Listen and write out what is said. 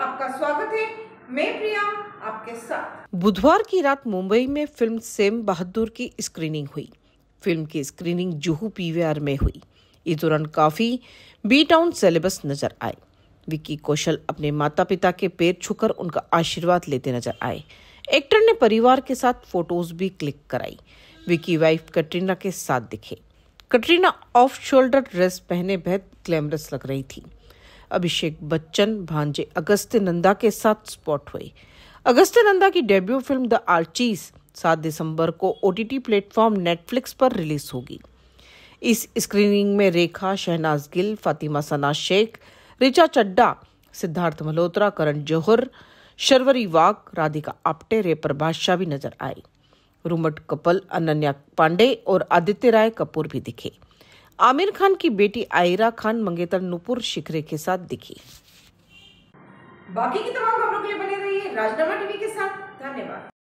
आपका स्वागत है मैं प्रिया आपके साथ बुधवार की रात मुंबई में फिल्म सेम बहादुर की स्क्रीनिंग हुई फिल्म की स्क्रीनिंग जुहू पीवीआर में हुई इस दौरान काफी बी टाउन सिलेबस नजर आए विक्की कौशल अपने माता पिता के पैर छूकर उनका आशीर्वाद लेते नजर आए एक्टर ने परिवार के साथ फोटोज भी क्लिक कराई विक्की वाइफ कटरीना के साथ दिखे कटरीना ऑफ शोल्डर ड्रेस पहने बेहद ग्लैमरस लग रही थी अभिषेक बच्चन भांजे अगस्त्य नंदा के साथ स्पॉट हुए अगस्त्य नंदा की डेब्यू फिल्म द आर्चीज सात दिसंबर को टी प्लेटफॉर्म नेटफ्लिक्स पर रिलीज होगी इस स्क्रीनिंग में रेखा शहनाज गिल फातिमा सना शेख रिचा चड्डा सिद्धार्थ मल्होत्रा करण जौहर शर्वरी वाघ राधिका आप्टे रेपर बादशाह भी नजर आई रूमट कपल अनन्या पांडे और आदित्य राय कपूर भी दिखे आमिर खान की बेटी आयरा खान मंगेतर नुपुर शिखरे के साथ दिखी बाकी की तमाम खबरों के लिए बने रहिए राजनामा टीवी के साथ धन्यवाद